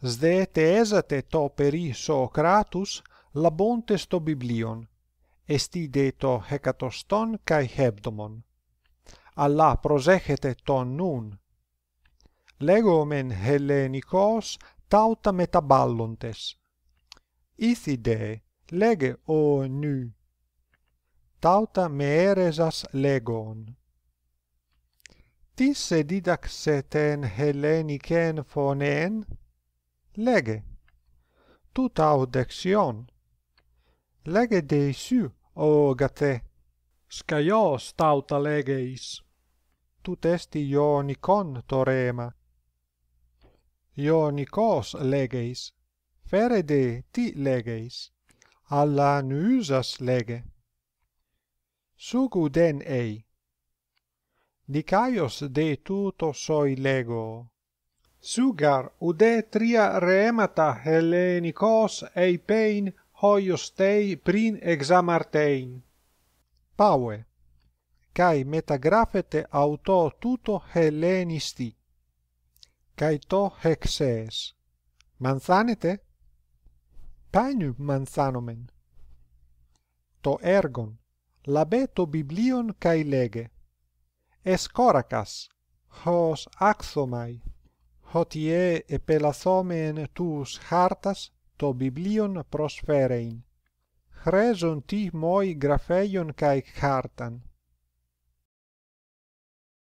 sde te esate to per i Socratus labonte sto biblion, est i de to hecatoston cae hebdomon. Alla prosecete ton nun. Lego men Hellenicos tauta metaballontes. Ithi de, lege o Tauta me eresas legon. Tis sedidac seten Hellenicen fonen, Lege. Tu tau dexion. Lege deisu, o gathe. Scaios tauta legeis. Tu testi ionicon torema. Ionicos legeis. Fere de ti legeis. Alla nusas lege. Sugu den ei. Nicaios de tuto soi lego sugar ud TRIA remata hellenikos ei pein hoios tei prin examartein paue kai metagrafete auto tuto hellenisti kai to hexes manzanete PAINU manzanomen to ergon labeto biblion kai lege es hos axomai hotie e pelasomen tus hartas to biblion prosperein. Hresun ti moi grafeion caic hartan.